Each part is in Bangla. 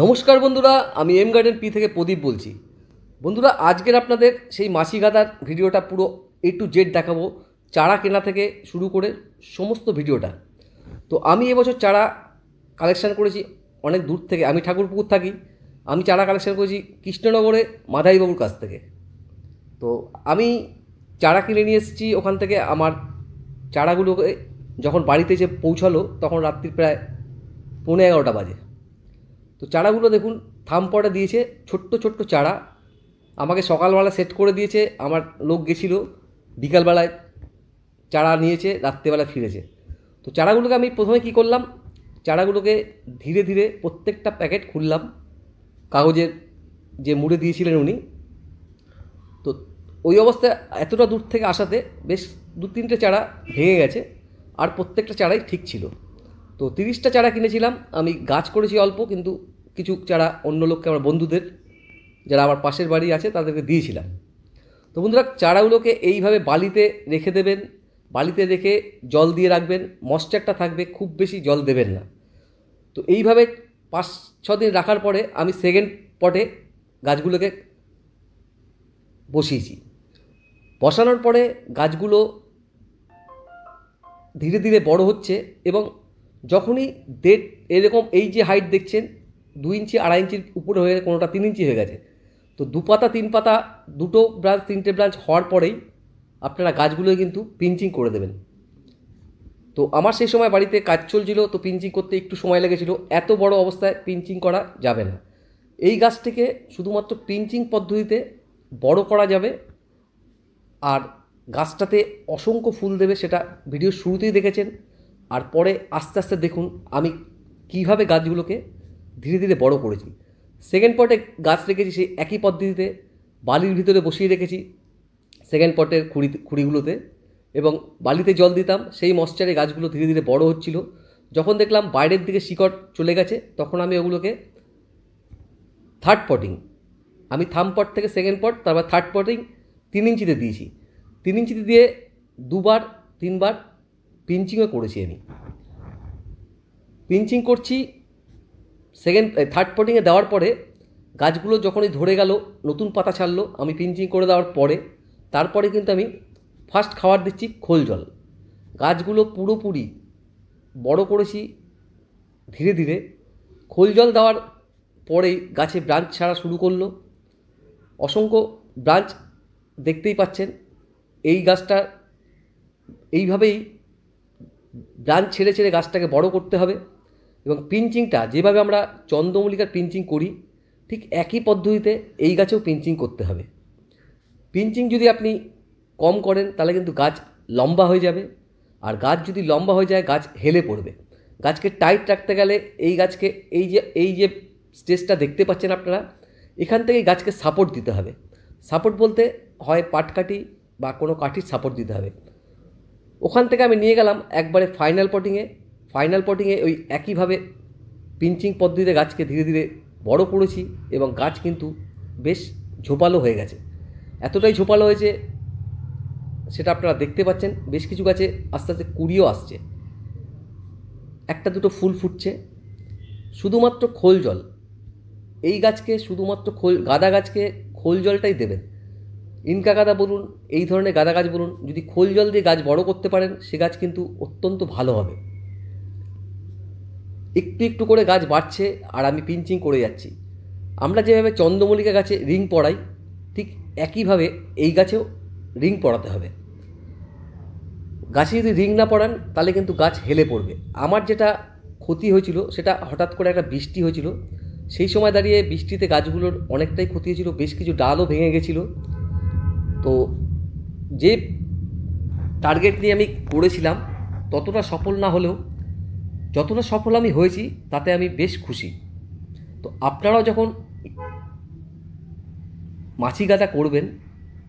নমস্কার বন্ধুরা আমি এম গার্ডেন পি থেকে প্রদীপ বলছি বন্ধুরা আজকের আপনাদের সেই মাসি গাদার ভিডিওটা পুরো এ টু জেড দেখাবো চারা কেনা থেকে শুরু করে সমস্ত ভিডিওটা তো আমি এবছর চারা কালেকশান করেছি অনেক দূর থেকে আমি ঠাকুরপুকুর থাকি আমি চারা কালেকশান করেছি কৃষ্ণনগরে মাধাইবাবুর কাছ থেকে তো আমি চারা কিনে নিয়ে এসেছি ওখান থেকে আমার চারাগুলোকে যখন বাড়িতে যে পৌঁছালো তখন রাত্রি প্রায় পৌনে এগারোটা বাজে তো চারাগুলো দেখুন থামপটে দিয়েছে ছোট্ট ছোট্ট চারা আমাকে সকালবেলা সেট করে দিয়েছে আমার লোক গেছিলো বিকালবেলায় চারা নিয়েছে রাত্রেবেলা ফিরেছে তো চারাগুলোকে আমি প্রথমে কি করলাম চারাগুলোকে ধীরে ধীরে প্রত্যেকটা প্যাকেট খুললাম কাগজের যে মুড়ে দিয়েছিলেন উনি তো ওই অবস্থায় এতটা দূর থেকে আসাতে বেশ দু তিনটে চারা ভেঙে গেছে আর প্রত্যেকটা চারাই ঠিক ছিল তো তিরিশটা চারা কিনেছিলাম আমি গাছ করেছি অল্প কিন্তু কিছু যারা অন্য লোককে আমার বন্ধুদের যারা আমার পাশের বাড়ি আছে তাদেরকে দিয়েছিলাম তো বন্ধুরা চারাগুলোকে এইভাবে বালিতে রেখে দেবেন বালিতে রেখে জল দিয়ে রাখবেন মশ্চারটা থাকবে খুব বেশি জল দেবেন না তো এইভাবে পাঁচ ছ দিন রাখার পরে আমি সেকেন্ড পটে গাছগুলোকে বসিয়েছি বসানোর পরে গাছগুলো ধীরে ধীরে বড় হচ্ছে এবং যখনই দেড় এরকম এই যে হাইট দেখছেন দু ইঞ্চি আড়াই ইঞ্চির উপরে হয়ে কোনোটা তিন ইঞ্চি হয়ে গেছে তো দু পাতা তিন পাতা দুটো ব্রাঞ্চ তিনটে ব্রাঞ্চ হওয়ার পরেই আপনারা গাছগুলো কিন্তু পিঞ্চিং করে দেবেন তো আমার সেই সময় বাড়িতে কাজ চলছিল তো পিঞ্চিং করতে একটু সময় লেগেছিল এত বড় অবস্থায় পিঞ্চিং করা যাবে না এই গাছটিকে শুধুমাত্র পিঞ্চিং পদ্ধতিতে বড় করা যাবে আর গাছটাতে অসংখ্য ফুল দেবে সেটা ভিডিও শুরুতেই দেখেছেন আর পরে আস্তে আস্তে দেখুন আমি কিভাবে গাছগুলোকে ধীরে ধীরে বড় করেছি সেকেন্ড পটে গাছ রেখেছি সেই একই পদ্ধতিতে বালির ভিতরে বসিয়ে রেখেছি সেকেন্ড পটের খুঁড়ি খুঁড়িগুলোতে এবং বালিতে জল দিতাম সেই মশ্চারে গাছগুলো ধীরে ধীরে বড় হচ্ছিল যখন দেখলাম বাইরের দিকে শিকড় চলে গেছে তখন আমি ওগুলোকে থার্ড পটিং আমি থাম পট থেকে সেকেন্ড পট তারপর থার্ড পটিং তিন ইঞ্চিতে দিয়েছি তিন ইঞ্চিতে দিয়ে দুবার তিনবার পিঞ্চিংও করেছি আমি পিঞ্চিং করছি সেকেন্ড থার্ড পটিংয়ে দেওয়ার পরে গাছগুলো যখনই ধরে গেল নতুন পাতা ছাড়লো আমি পিঞ্চিং করে দেওয়ার পরে তারপরে কিন্তু আমি ফার্স্ট খাবার দিচ্ছি খোল জল গাছগুলো পুরোপুরি বড় করেছি ধীরে ধীরে খোল জল দেওয়ার পরেই গাছে ব্রাঞ্চ ছাড়া শুরু করলো অসংখ্য ব্রাঞ্চ দেখতেই পাচ্ছেন এই গাছটা এইভাবেই ব্রাঞ্চ ছেড়ে ছেড়ে গাছটাকে বড় করতে হবে এবং পিঞ্চিংটা যেভাবে আমরা চন্দ্রমল্লিকার পিঞ্চিং করি ঠিক একই পদ্ধতিতে এই গাছেও পিঞ্চিং করতে হবে পিঞ্চিং যদি আপনি কম করেন তাহলে কিন্তু গাছ লম্বা হয়ে যাবে আর গাছ যদি লম্বা হয়ে যায় গাছ হেলে পড়বে গাছকে টাইট রাখতে গেলে এই গাছকে এই যে এই যে স্টেজটা দেখতে পাচ্ছেন আপনারা এখান থেকে গাছকে সাপোর্ট দিতে হবে সাপোর্ট বলতে হয় পাটকাঠি বা কোনো কাঠির সাপোর্ট দিতে হবে ওখান থেকে আমি নিয়ে গেলাম একবারে ফাইনাল পটিংয়ে ফাইনাল পটিংয়ে ওই একইভাবে পিঞ্চিং পদ্ধতিতে গাছকে ধীরে ধীরে বড় করেছি এবং গাছ কিন্তু বেশ ঝোপালো হয়ে গেছে এতটাই ঝোপালো হয়েছে সেটা আপনারা দেখতে পাচ্ছেন বেশ কিছু গাছে আস্তে আস্তে কুড়িও আসছে একটা দুটো ফুল ফুটছে শুধুমাত্র খোল জল এই গাছকে শুধুমাত্র খোল গাঁদা গাছকে খোল জলটাই দেবেন ইনকা গাঁদা বলুন এই ধরনের গাঁদা গাছ বলুন যদি খোল জল দিয়ে গাছ বড় করতে পারেন সে গাছ কিন্তু অত্যন্ত ভালো হবে একটু একটু করে গাছ বাড়ছে আর আমি পিঞ্চিং করে যাচ্ছি আমরা যেভাবে চন্দ্রমল্লিকা গাছে রিং পড়াই ঠিক একইভাবে এই গাছেও রিং পড়াতে হবে গাছে যদি রিং না পড়ান তাহলে কিন্তু গাছ হেলে পড়বে আমার যেটা ক্ষতি হয়েছিল সেটা হঠাৎ করে একটা বৃষ্টি হয়েছিল সেই সময় দাঁড়িয়ে বৃষ্টিতে গাছগুলোর অনেকটাই ক্ষতি হয়েছিল বেশ কিছু ডালও ভেঙে গেছিলো তো যে টার্গেট নিয়ে আমি করেছিলাম ততটা সফল না হলেও যতটা সফল আমি হয়েছি তাতে আমি বেশ খুশি তো আপনারাও যখন মাছি গাঁদা করবেন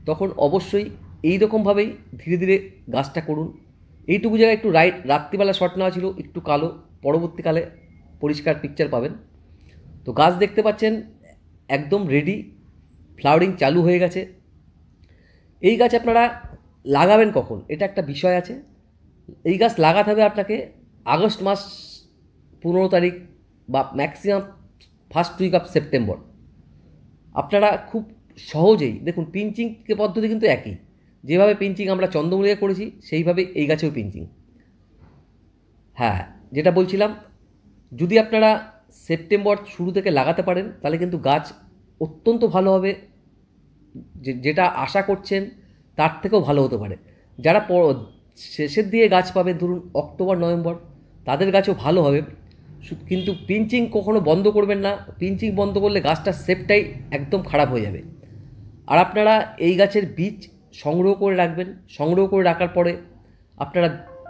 তখন অবশ্যই এই রকমভাবেই ধীরে ধীরে গাছটা করুন এইটুকু জায়গায় একটু রাইট রাত্রিবেলা শট নেওয়া ছিল একটু কালো পরবর্তীকালে পরিষ্কার পিকচার পাবেন তো গাছ দেখতে পাচ্ছেন একদম রেডি ফ্লাওয়ারিং চালু হয়ে গেছে এই গাছ আপনারা লাগাবেন কখন এটা একটা বিষয় আছে এই গাছ লাগাতে হবে আপনাকে আগস্ট মাস পনেরো তারিখ বা maximum first week of September আপনারা খুব সহজেই দেখুন পিঞ্চিং পদ্ধতি কিন্তু একই যেভাবে পিঞ্চিং আমরা চন্দ্রমল্লিকা করেছি সেইভাবে এই গাছেও পিঞ্চিং হ্যাঁ যেটা বলছিলাম যদি আপনারা সেপ্টেম্বর শুরু থেকে লাগাতে পারেন তাহলে কিন্তু গাছ অত্যন্ত ভালো হবে যেটা আশা করছেন তার থেকেও ভালো হতে পারে যারা শেষের দিয়ে গাছ পাবে ধরুন অক্টোবর নভেম্বর তাদের গাছও ভালো হবে কিন্তু পিঞ্চিং কখনো বন্ধ করবেন না পিঞ্চিং বন্ধ করলে গাছটার শেপটাই একদম খারাপ হয়ে যাবে আর আপনারা এই গাছের বীজ সংগ্রহ করে রাখবেন সংগ্রহ করে রাখার পরে আপনারা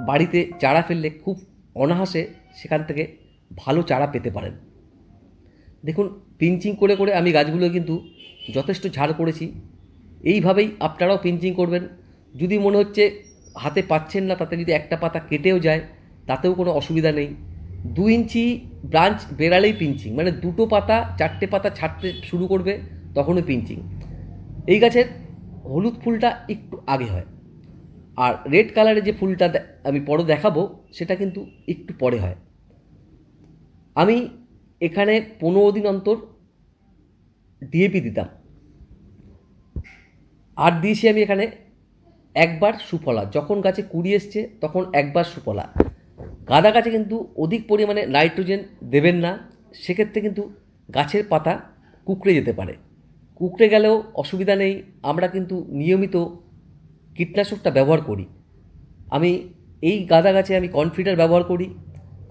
বাড়িতে চারা ফেললে খুব অনাহাসে সেখান থেকে ভালো চারা পেতে পারেন দেখুন পিঞ্চিং করে করে আমি গাছগুলো কিন্তু যথেষ্ট ঝাড় করেছি এইভাবেই আপনারাও পিঞ্চিং করবেন যদি মনে হচ্ছে হাতে পাচ্ছেন না তাতে যদি একটা পাতা কেটেও যায় তাতেও কোনো অসুবিধা নেই দু ইঞ্চি ব্রাঞ্চ বেড়ালেই পিঞ্চিং মানে দুটো পাতা চারটে পাতা ছাড়তে শুরু করবে তখনও পিঞ্চিং এই গাছের হলুদ ফুলটা একটু আগে হয় আর রেড কালারের যে ফুলটা আমি পরে দেখাবো সেটা কিন্তু একটু পরে হয় আমি এখানে পনেরো দিন অন্তর ডিএপি দিতাম আর দিয়েছি আমি এখানে একবার সুফলা যখন গাছে কুড়ি এসছে তখন একবার সুফলা গাঁদা গাছে কিন্তু অধিক পরিমাণে নাইট্রোজেন দেবেন না সেক্ষেত্রে কিন্তু গাছের পাতা কুকড়ে যেতে পারে কুকড়ে গেলেও অসুবিধা নেই আমরা কিন্তু নিয়মিত কীটনাশকটা ব্যবহার করি আমি এই গাঁদা গাছে আমি কনফিডার ব্যবহার করি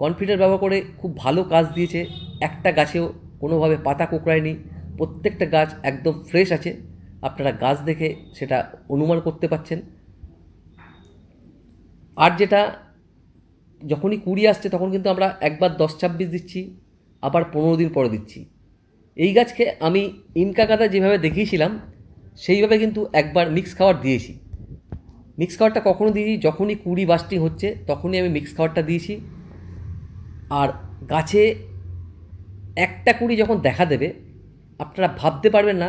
কনফিডার ব্যবহার করে খুব ভালো কাজ দিয়েছে একটা গাছেও কোনোভাবে পাতা কুকড়ায়নি প্রত্যেকটা গাছ একদম ফ্রেশ আছে আপনারা গাছ দেখে সেটা অনুমান করতে পারছেন আর যেটা যখনই কুড়ি আসছে তখন কিন্তু আমরা একবার দশ ছাব্বিশ দিচ্ছি আবার পনেরো দিন পরে দিচ্ছি এই গাছকে আমি ইনকা গাদা যেভাবে দেখিয়েছিলাম সেইভাবে কিন্তু একবার মিক্স খাবার দিয়েছি মিক্স খাবারটা কখনো দিয়েছি যখনই কুড়ি বাস্টিং হচ্ছে তখনই আমি মিক্স খাবারটা দিয়েছি আর গাছে একটা কুড়ি যখন দেখা দেবে আপনারা ভাবতে পারবেন না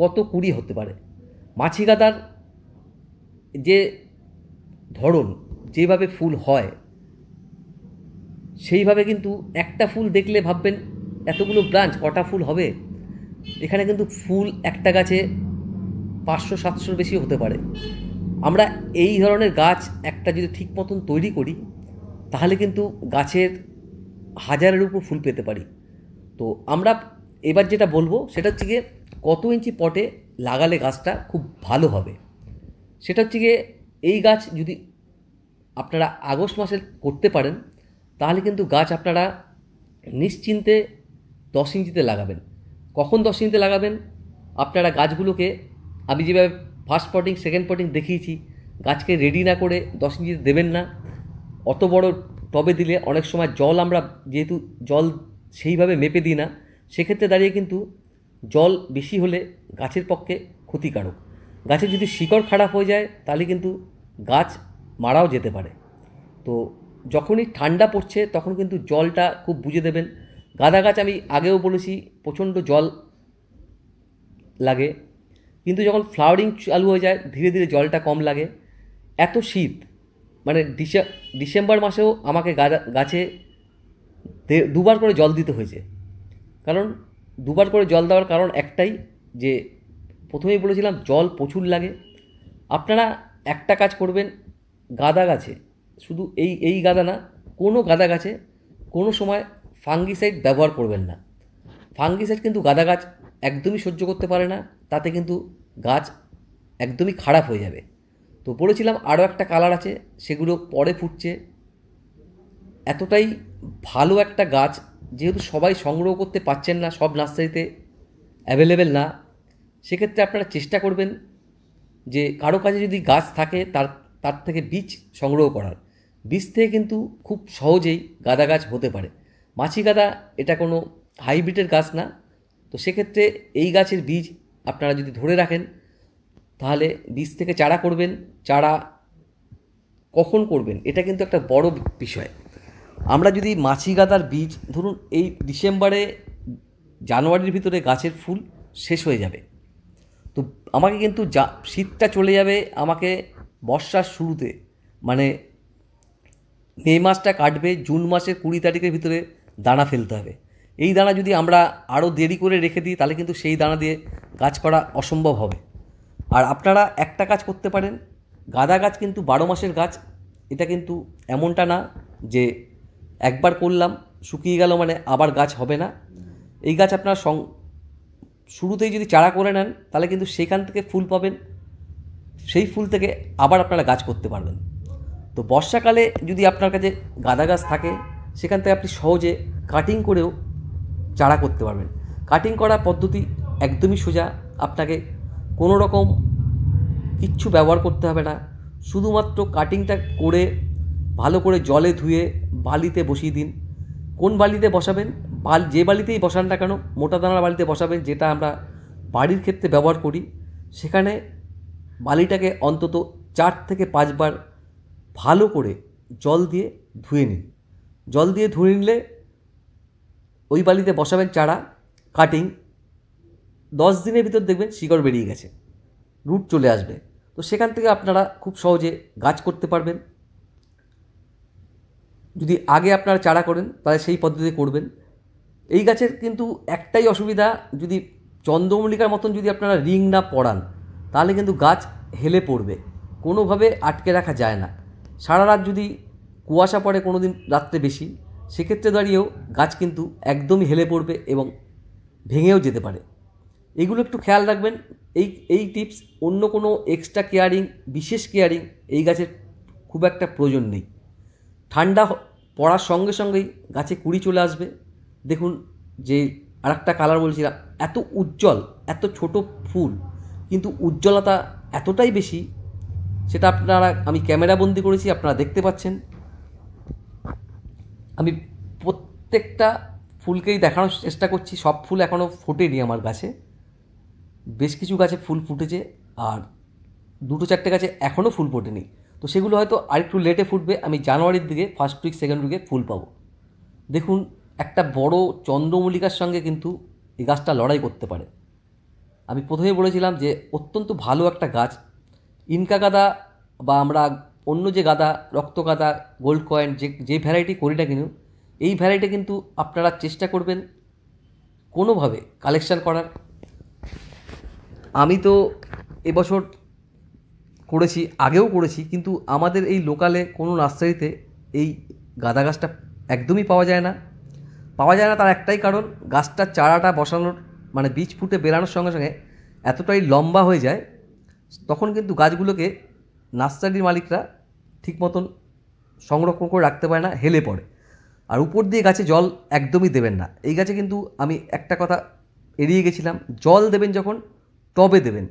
কত কুড়ি হতে পারে মাছি গাদার যে ধরন যেভাবে ফুল হয় সেইভাবে কিন্তু একটা ফুল দেখলে ভাববেন এতগুলো ব্রাঞ্চ কটা ফুল হবে এখানে কিন্তু ফুল একটা গাছে পাঁচশো সাতশোর বেশি হতে পারে আমরা এই ধরনের গাছ একটা যদি ঠিক মতন তৈরি করি তাহলে কিন্তু গাছের হাজারের উপর ফুল পেতে পারি তো আমরা এবার যেটা বলবো সেটা হচ্ছে গিয়ে কত ইঞ্চি পটে লাগালে গাছটা খুব ভালো হবে সেটা হচ্ছে গিয়ে এই গাছ যদি আপনারা আগস্ট মাসে করতে পারেন তাহলে কিন্তু গাছ আপনারা নিশ্চিন্তে দশ ইঞ্চিতে লাগাবেন কখন দশ ইঞ্চিতে লাগাবেন আপনারা গাছগুলোকে আমি যেভাবে ফার্স্ট পটিং সেকেন্ড পটিং দেখিয়েছি গাছকে রেডি না করে দশ ইঞ্চিতে দেবেন না অত বড় টবে দিলে অনেক সময় জল আমরা যেহেতু জল সেইভাবে মেপে দিই না সেক্ষেত্রে দাঁড়িয়ে কিন্তু জল বেশি হলে গাছের পক্ষে ক্ষতিকারক গাছের যদি শিকড় খারাপ হয়ে যায় তাহলে কিন্তু গাছ মারাও যেতে পারে তো যখনই ঠান্ডা পড়ছে তখন কিন্তু জলটা খুব বুঝে দেবেন গাঁদা গাছ আমি আগেও বলেছি প্রচণ্ড জল লাগে কিন্তু যখন ফ্লাওয়ারিং চালু হয়ে যায় ধীরে ধীরে জলটা কম লাগে এত শীত মানে ডিসেম্বর মাসেও আমাকে গাছে দুবার করে জল দিতে হয়েছে কারণ দুবার করে জল দেওয়ার কারণ একটাই যে প্রথমেই বলেছিলাম জল প্রচুর লাগে আপনারা একটা কাজ করবেন গাঁদা গাছে শুধু এই এই গাঁদা না কোনো গাঁদা গাছে কোনো সময় ফাঙ্গিসাইড ব্যবহার করবেন না ফাঙ্গিসাইড কিন্তু গাঁদা গাছ একদমই সহ্য করতে পারে না তাতে কিন্তু গাছ একদমই খারাপ হয়ে যাবে তো বলেছিলাম আরও একটা কালার আছে সেগুলো পরে ফুটছে এতটাই ভালো একটা গাছ যেহেতু সবাই সংগ্রহ করতে পারছেন না সব নার্সারিতে অ্যাভেলেবেল না সেক্ষেত্রে আপনারা চেষ্টা করবেন যে কারো কাছে যদি গাছ থাকে তার তার থেকে বীজ সংগ্রহ করার বীজ থেকে কিন্তু খুব সহজেই গাঁদা গাছ হতে পারে মাছি গাঁদা এটা কোনো হাইব্রিডের গাছ না তো সেক্ষেত্রে এই গাছের বীজ আপনারা যদি ধরে রাখেন তাহলে বীজ থেকে চারা করবেন চারা কখন করবেন এটা কিন্তু একটা বড় বিষয় আমরা যদি মাছি গাঁদার বীজ ধরুন এই ডিসেম্বরে জানুয়ারির ভিতরে গাছের ফুল শেষ হয়ে যাবে তো আমাকে কিন্তু যা শীতটা চলে যাবে আমাকে বর্ষার শুরুতে মানে মে মাসটা কাটবে জুন মাসের কুড়ি তারিখের ভিতরে দানা ফেলতে হবে এই দানা যদি আমরা আরও দেরি করে রেখে দিই তাহলে কিন্তু সেই দানা দিয়ে গাছ করা অসম্ভব হবে আর আপনারা একটা কাজ করতে পারেন গাঁদা গাছ কিন্তু বারো মাসের গাছ এটা কিন্তু এমনটা না যে একবার করলাম শুকিয়ে গেল মানে আবার গাছ হবে না এই গাছ আপনার সং শুরুতেই যদি চারা করে নেন তাহলে কিন্তু সেখান থেকে ফুল পাবেন সেই ফুল থেকে আবার আপনারা গাছ করতে পারবেন তো বর্ষাকালে যদি আপনার কাছে গাঁদা গাছ থাকে সেখান থেকে আপনি সহজে কাটিং করেও চারা করতে পারবেন কাটিং করার পদ্ধতি একদমই সোজা আপনাকে কোনো রকম কিচ্ছু ব্যবহার করতে হবে না শুধুমাত্র কাটিংটা করে ভালো করে জলে ধুয়ে বালিতে বসিয়ে দিন কোন বালিতে বসাবেন বাল যে বালিতেই বসান না কেন মোটা দানার বালিতে বসাবেন যেটা আমরা বাড়ির ক্ষেত্রে ব্যবহার করি সেখানে বালিটাকে অন্তত চার থেকে পাঁচবার ভালো করে জল দিয়ে ধুয়ে নিন জল দিয়ে ধুয়ে নিলে ওই বালিতে বসাবেন চারা কাটিং দশ দিনের ভিতর দেখবেন শিকড় বেরিয়ে গেছে রুট চলে আসবে তো সেখান থেকে আপনারা খুব সহজে গাছ করতে পারবেন যদি আগে আপনারা চারা করেন তাহলে সেই পদ্ধতি করবেন এই গাছের কিন্তু একটাই অসুবিধা যদি চন্দ্রমল্লিকার মতন যদি আপনারা রিং না পড়ান তাহলে কিন্তু গাছ হেলে পড়বে কোনোভাবে আটকে রাখা যায় না সারা রাত যদি কুয়াশা পড়ে কোনো দিন রাত্রে বেশি সেক্ষেত্রে দাঁড়িয়েও গাছ কিন্তু একদমই হেলে পড়বে এবং ভেঙেও যেতে পারে এগুলো একটু খেয়াল রাখবেন এই এই টিপস অন্য কোনো এক্সট্রা কেয়ারিং বিশেষ কেয়ারিং এই গাছের খুব একটা প্রয়োজন নেই ঠান্ডা পড়ার সঙ্গে সঙ্গেই গাছে কুড়ি চলে আসবে দেখুন যে আর একটা কালার বলছিলাম এত উজ্জ্বল এত ছোট ফুল কিন্তু উজ্জ্বলতা এতটাই বেশি সেটা আপনারা আমি ক্যামেরা বন্দি করেছি আপনারা দেখতে পাচ্ছেন আমি প্রত্যেকটা ফুলকেই দেখানোর চেষ্টা করছি সব ফুল এখনও ফোটেনি আমার গাছে বেশ কিছু গাছে ফুল ফুটেছে আর দুটো চারটে গাছে এখনও ফুল ফোটেনি তো সেগুলো হয়তো আরেকটু লেটে ফুটবে আমি জানুয়ারির দিকে ফার্স্ট উইক সেকেন্ড উইকে ফুল পাবো দেখুন একটা বড় চন্দ্রমল্লিকার সঙ্গে কিন্তু এই গাছটা লড়াই করতে পারে আমি প্রথমে বলেছিলাম যে অত্যন্ত ভালো একটা গাছ ইনকা গাদা বা আমরা অন্য যে গাদা রক্ত গাদা গোল্ড কয়েন যে যে ভ্যারাইটি করি না কিন্তু এই ভ্যারাইটি কিন্তু আপনারা চেষ্টা করবেন কোনোভাবে কালেকশান করার আমি তো এবছর করেছি আগেও করেছি কিন্তু আমাদের এই লোকালে কোনো নার্সারিতে এই গাঁদা গাছটা একদমই পাওয়া যায় না পাওয়া যায় না তার একটাই কারণ গাছটার চারাটা বসানোর মানে বীজ ফুটে বেরানোর সঙ্গে সঙ্গে এতটাই লম্বা হয়ে যায় তখন কিন্তু গাছগুলোকে নার্সারির মালিকরা ঠিক মতন সংরক্ষণ করে রাখতে পারে না হেলে পড়ে আর উপর দিয়ে গাছে জল একদমই দেবেন না এই গাছে কিন্তু আমি একটা কথা এড়িয়ে গেছিলাম জল দেবেন যখন টবে দেবেন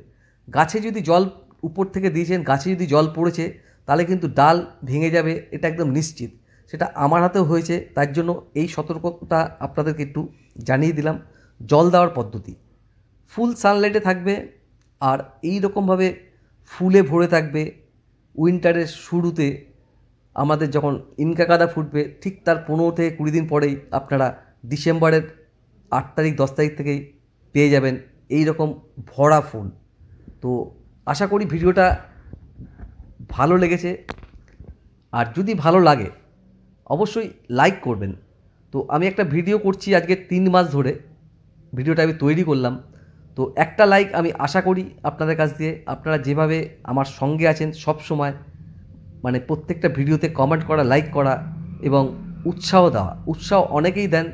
গাছে যদি জল উপর থেকে দিয়েছেন গাছে যদি জল পড়েছে তাহলে কিন্তু ডাল ভেঙে যাবে এটা একদম নিশ্চিত সেটা আমার হাতেও হয়েছে তার জন্য এই সতর্কতা আপনাদেরকে একটু জানিয়ে দিলাম জল দেওয়ার পদ্ধতি ফুল সানলাইটে থাকবে আর এই রকমভাবে ফুলে ভরে থাকবে উইন্টারের শুরুতে আমাদের যখন ইনকা কাদা ফুটবে ঠিক তার পনেরো থেকে কুড়ি দিন পরেই আপনারা ডিসেম্বরের আট তারিখ দশ তারিখ থেকেই পেয়ে যাবেন এই রকম ভরা ফুল তো আশা করি ভিডিওটা ভালো লেগেছে আর যদি ভালো লাগে অবশ্যই লাইক করবেন তো আমি একটা ভিডিও করছি আজকে তিন মাস ধরে ভিডিওটা আমি তৈরি করলাম তো একটা লাইক আমি আশা করি আপনাদের কাছ দিয়ে আপনারা যেভাবে আমার সঙ্গে আছেন সব সময় মানে প্রত্যেকটা ভিডিওতে কমেন্ট করা লাইক করা এবং উৎসাহ দেওয়া উৎসাহ অনেকেই দেন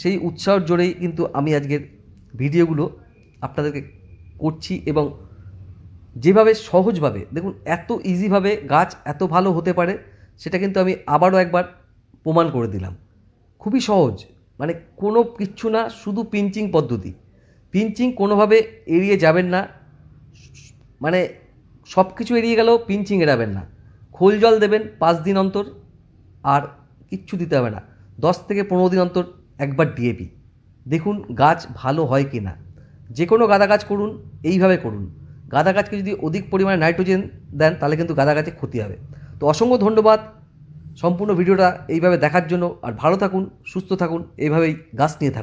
সেই উৎসাহর জোরেই কিন্তু আমি আজকের ভিডিওগুলো আপনাদেরকে করছি এবং যেভাবে সহজভাবে দেখুন এত ইজিভাবে গাছ এত ভালো হতে পারে সেটা কিন্তু আমি আবারও একবার প্রমাণ করে দিলাম খুবই সহজ মানে কোনো কিচ্ছু না শুধু পিঞ্চিং পদ্ধতি পিঞ্চিং কোনোভাবে এড়িয়ে যাবেন না মানে সব কিছু এড়িয়ে গেলেও পিঞ্চিং এড়াবেন না খোল জল দেবেন পাঁচ দিন অন্তর আর কিচ্ছু দিতে হবে না দশ থেকে পনেরো দিন অন্তর একবার ডিএপি দেখুন গাছ ভালো হয় কি না যে কোনো গাঁদা গাছ করুন এইভাবে করুন গাঁদা গাছকে যদি অধিক পরিমাণে নাইট্রোজেন দেন তাহলে কিন্তু গাঁদা গাছে ক্ষতি হবে তো অসংখ্য ধন্যবাদ সম্পূর্ণ ভিডিওটা এইভাবে দেখার জন্য আর ভালো থাকুন সুস্থ থাকুন এইভাবেই গাছ নিয়ে থাকুন